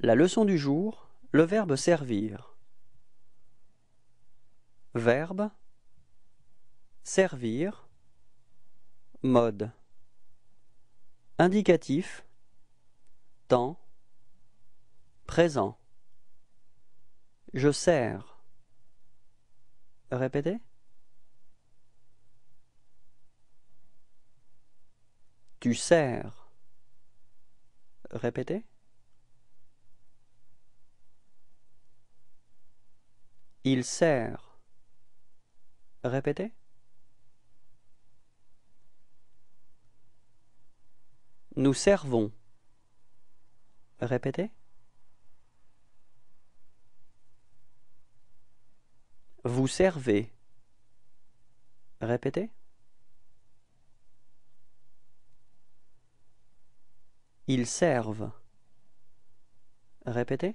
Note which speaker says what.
Speaker 1: La leçon du jour, le verbe servir. Verbe servir mode indicatif temps présent je sers répétez tu sers répétez Il sert. Répétez. Nous servons. Répétez. Vous servez. Répétez. Ils servent. Répétez.